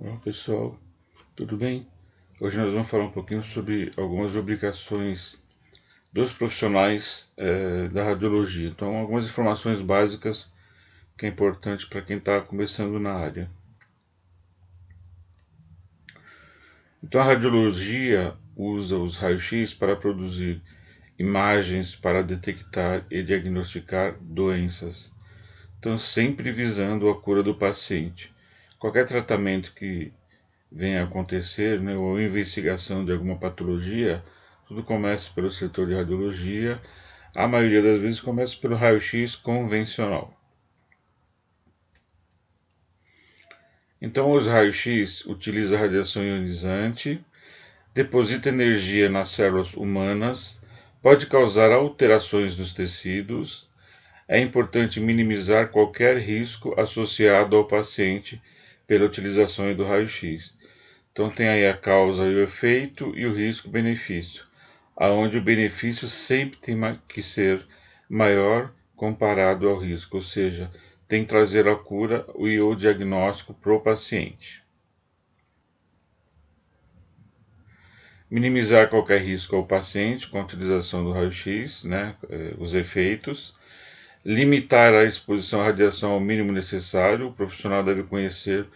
Olá pessoal, tudo bem? Hoje nós vamos falar um pouquinho sobre algumas obrigações dos profissionais é, da radiologia. Então, algumas informações básicas que é importante para quem está começando na área. Então, a radiologia usa os raios-x para produzir imagens para detectar e diagnosticar doenças, então sempre visando a cura do paciente qualquer tratamento que venha a acontecer, né, ou investigação de alguma patologia, tudo começa pelo setor de radiologia. A maioria das vezes começa pelo raio-x convencional. Então, os raios-x utilizam radiação ionizante, deposita energia nas células humanas, pode causar alterações nos tecidos. É importante minimizar qualquer risco associado ao paciente pela utilização do raio-x. Então tem aí a causa e o efeito e o risco-benefício, aonde o benefício sempre tem que ser maior comparado ao risco, ou seja, tem que trazer a cura e o diagnóstico para o paciente. Minimizar qualquer risco ao paciente com a utilização do raio-x, né, eh, os efeitos limitar a exposição à radiação ao mínimo necessário. O profissional deve conhecer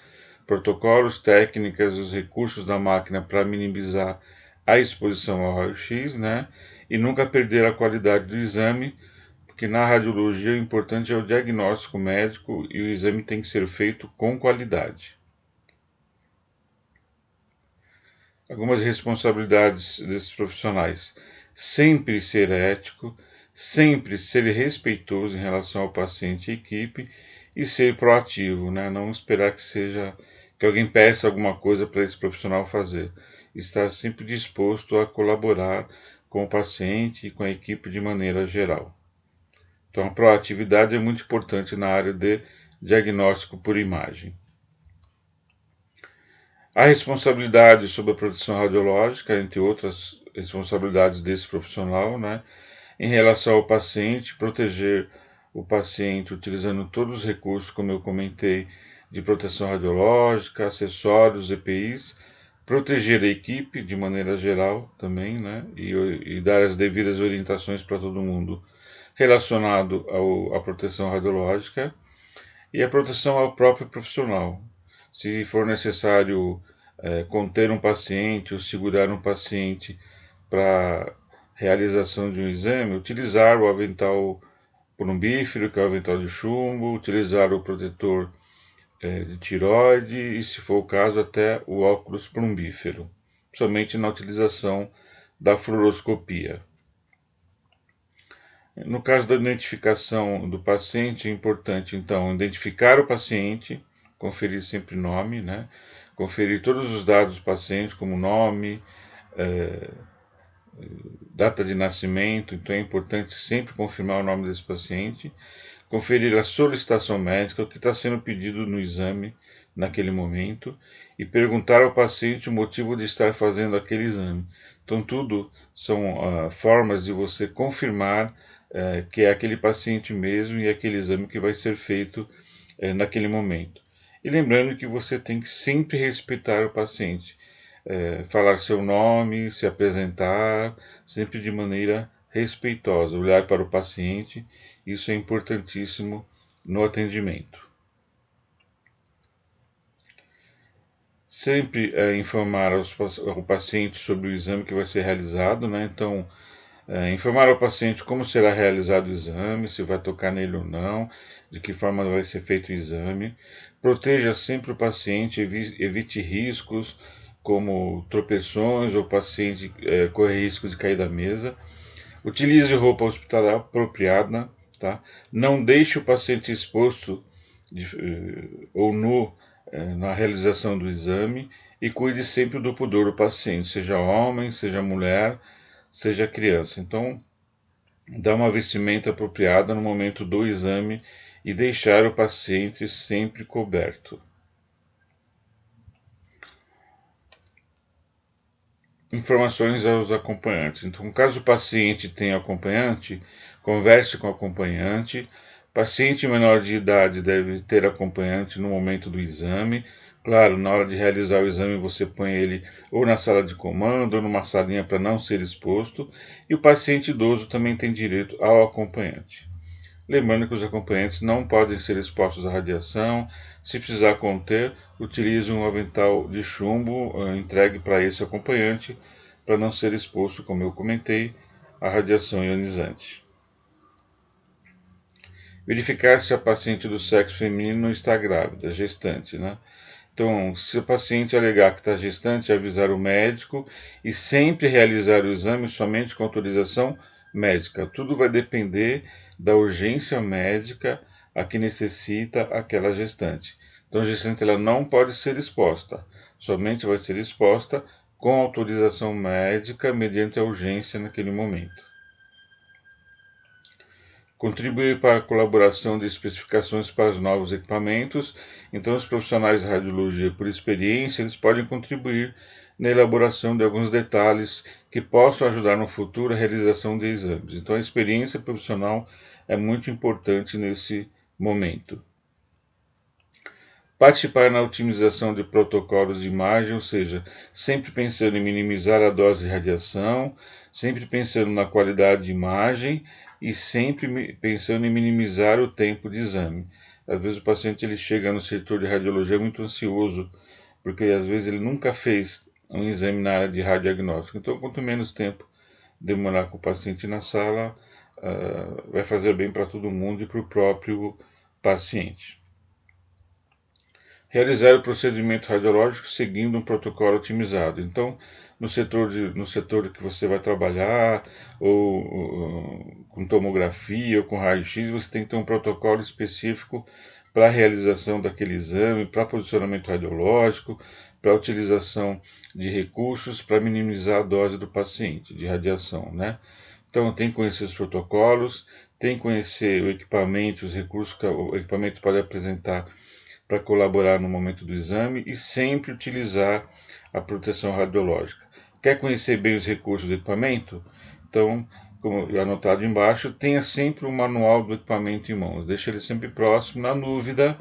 protocolos, técnicas, os recursos da máquina para minimizar a exposição ao raio-x, né? E nunca perder a qualidade do exame, porque na radiologia o importante é o diagnóstico médico e o exame tem que ser feito com qualidade. Algumas responsabilidades desses profissionais: sempre ser ético sempre ser respeitoso em relação ao paciente e equipe e ser proativo, né? não esperar que seja que alguém peça alguma coisa para esse profissional fazer. Estar sempre disposto a colaborar com o paciente e com a equipe de maneira geral. Então, a proatividade é muito importante na área de diagnóstico por imagem. A responsabilidade sobre a produção radiológica, entre outras responsabilidades desse profissional, né? em relação ao paciente, proteger o paciente utilizando todos os recursos, como eu comentei, de proteção radiológica, acessórios, EPIs, proteger a equipe de maneira geral também, né? E, e dar as devidas orientações para todo mundo relacionado ao, à proteção radiológica e a proteção ao próprio profissional. Se for necessário é, conter um paciente ou segurar um paciente para realização de um exame, utilizar o avental plumbífero, que é o avental de chumbo, utilizar o protetor é, de tiroide e, se for o caso, até o óculos plumbífero, somente na utilização da fluoroscopia. No caso da identificação do paciente, é importante, então, identificar o paciente, conferir sempre nome, né? conferir todos os dados do paciente, como nome, é, data de nascimento, então é importante sempre confirmar o nome desse paciente, conferir a solicitação médica, o que está sendo pedido no exame naquele momento, e perguntar ao paciente o motivo de estar fazendo aquele exame. Então, tudo são uh, formas de você confirmar uh, que é aquele paciente mesmo e é aquele exame que vai ser feito uh, naquele momento. E lembrando que você tem que sempre respeitar o paciente é, falar seu nome, se apresentar, sempre de maneira respeitosa, olhar para o paciente, isso é importantíssimo no atendimento. Sempre é, informar aos, ao paciente sobre o exame que vai ser realizado, né? Então, é, informar ao paciente como será realizado o exame, se vai tocar nele ou não, de que forma vai ser feito o exame. Proteja sempre o paciente, evite, evite riscos, como tropeções ou paciente é, risco de cair da mesa. Utilize roupa hospitalar apropriada, tá? Não deixe o paciente exposto de, eh, ou nu é, na realização do exame e cuide sempre do pudor do paciente, seja homem, seja mulher, seja criança. Então, dá uma vestimenta apropriada no momento do exame e deixar o paciente sempre coberto. informações aos acompanhantes. Então, caso o paciente tenha acompanhante, converse com o acompanhante. Paciente menor de idade deve ter acompanhante no momento do exame. Claro, na hora de realizar o exame, você põe ele ou na sala de comando ou numa salinha para não ser exposto. E o paciente idoso também tem direito ao acompanhante. Lembrando que os acompanhantes não podem ser expostos à radiação. Se precisar conter, utilize um avental de chumbo eh, entregue para esse acompanhante para não ser exposto, como eu comentei, à radiação ionizante. Verificar se a paciente do sexo feminino está grávida, gestante, né? Então, se o paciente alegar que está gestante, avisar o médico e sempre realizar o exame somente com autorização médica. Tudo vai depender da urgência médica a que necessita aquela gestante. Então, a gestante ela não pode ser exposta, somente vai ser exposta com autorização médica mediante a urgência naquele momento contribuir para a colaboração de especificações para os novos equipamentos. Então, os profissionais de radiologia, por experiência, eles podem contribuir na elaboração de alguns detalhes que possam ajudar no futuro a realização de exames. Então, a experiência profissional é muito importante nesse momento. Participar na otimização de protocolos de imagem, ou seja, sempre pensando em minimizar a dose de radiação, sempre pensando na qualidade de imagem e sempre pensando em minimizar o tempo de exame. Às vezes o paciente ele chega no setor de radiologia muito ansioso, porque às vezes ele nunca fez um exame na área de radiagnóstico. Então, quanto menos tempo demorar com o paciente na sala, uh, vai fazer bem para todo mundo e para o próprio paciente realizar o procedimento radiológico seguindo um protocolo otimizado. Então, no setor, de, no setor que você vai trabalhar, ou, ou com tomografia, ou com raio-x, você tem que ter um protocolo específico para a realização daquele exame, para posicionamento radiológico, para a utilização de recursos para minimizar a dose do paciente de radiação, né? Então tem que conhecer os protocolos, tem que conhecer o equipamento, os recursos que o equipamento pode apresentar para colaborar no momento do exame e sempre utilizar a proteção radiológica. Quer conhecer bem os recursos do equipamento? Então, como anotado embaixo, tenha sempre o um manual do equipamento em mãos. Deixe ele sempre próximo. Na dúvida,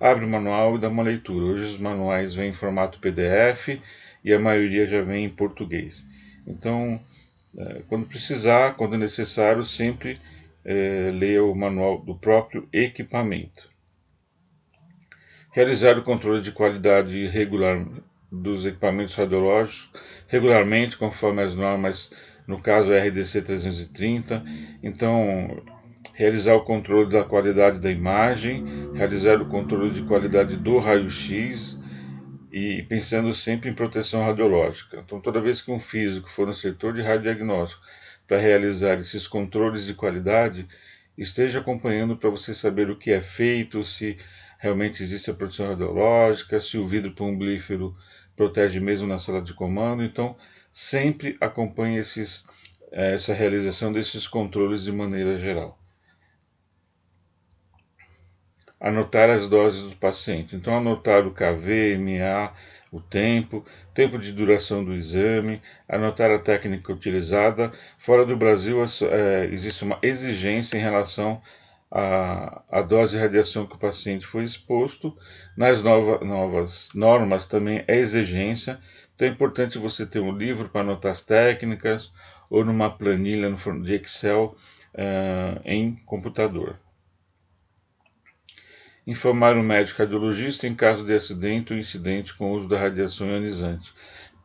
abre o manual e dá uma leitura. Hoje os manuais vêm em formato PDF e a maioria já vem em português. Então, é, quando precisar, quando necessário, sempre é, leia o manual do próprio equipamento realizar o controle de qualidade regular dos equipamentos radiológicos regularmente, conforme as normas, no caso RDC 330. Então, realizar o controle da qualidade da imagem, realizar o controle de qualidade do raio-x e pensando sempre em proteção radiológica. Então, toda vez que um físico for no setor de radiodiagnóstico para realizar esses controles de qualidade, esteja acompanhando para você saber o que é feito, se realmente existe a proteção radiológica, se o vidro plumblífero protege mesmo na sala de comando. Então, sempre acompanhe esses, eh, essa realização desses controles de maneira geral. Anotar as doses do paciente. Então, anotar o KV, MA, o tempo, tempo de duração do exame, anotar a técnica utilizada. Fora do Brasil, é é, existe uma exigência em relação a a, a dose de radiação que o paciente foi exposto. Nas nova, novas normas também é exigência, então é importante você ter um livro para anotar as técnicas ou numa planilha no, de Excel uh, em computador. Informar o médico cardiologista em caso de acidente ou incidente com o uso da radiação ionizante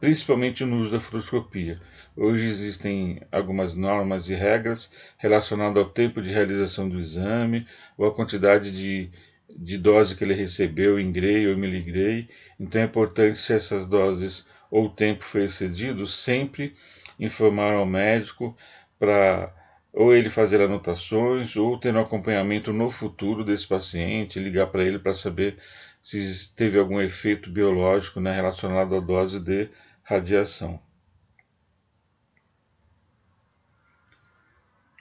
principalmente no uso da fluoroscopia. Hoje existem algumas normas e regras relacionadas ao tempo de realização do exame ou à quantidade de, de dose que ele recebeu em grey ou miligrey. Então é importante se essas doses ou o tempo foi excedido, sempre informar ao médico para ou ele fazer anotações ou ter um acompanhamento no futuro desse paciente, ligar para ele para saber se teve algum efeito biológico né, relacionado à dose de radiação.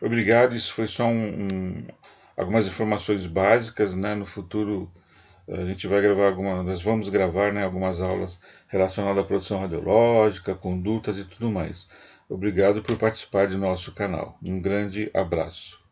Obrigado, isso foi só um, um, algumas informações básicas, né? No futuro a gente vai gravar algumas, nós vamos gravar, né, algumas aulas relacionadas à produção radiológica, condutas e tudo mais. Obrigado por participar de nosso canal. Um grande abraço.